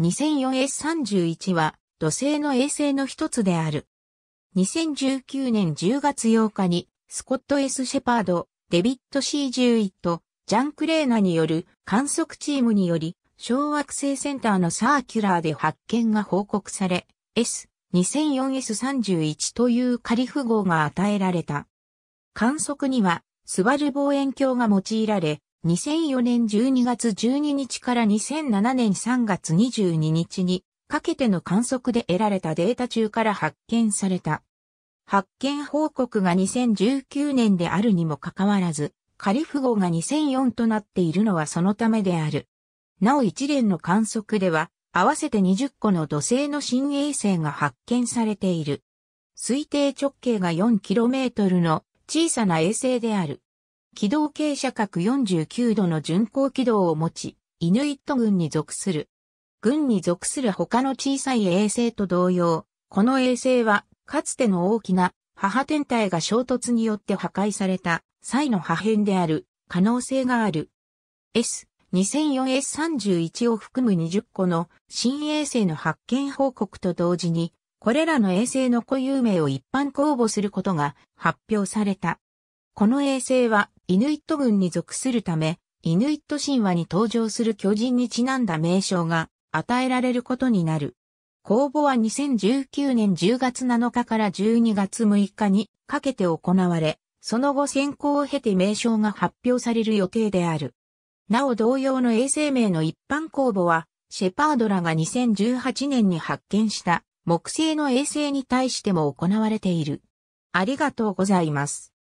S2004S31 は土星の衛星の一つである。2019年10月8日にスコット・ S・ シェパード、デビット・ C11 とジャン・クレーナによる観測チームにより小惑星センターのサーキュラーで発見が報告され S2004S31 という仮符号が与えられた。観測にはスバル望遠鏡が用いられ2004年12月12日から2007年3月22日にかけての観測で得られたデータ中から発見された。発見報告が2019年であるにもかかわらず、カリフ号が2004となっているのはそのためである。なお一連の観測では、合わせて20個の土星の新衛星が発見されている。推定直径が 4km の小さな衛星である。軌道傾斜角49度の巡航軌道を持ち、イヌイット軍に属する。軍に属する他の小さい衛星と同様、この衛星は、かつての大きな母天体が衝突によって破壊された際の破片である可能性がある。S2004S31 を含む20個の新衛星の発見報告と同時に、これらの衛星の固有名を一般公募することが発表された。この衛星はイヌイット軍に属するため、イヌイット神話に登場する巨人にちなんだ名称が与えられることになる。公募は2019年10月7日から12月6日にかけて行われ、その後選考を経て名称が発表される予定である。なお同様の衛星名の一般公募は、シェパードらが2018年に発見した木星の衛星に対しても行われている。ありがとうございます。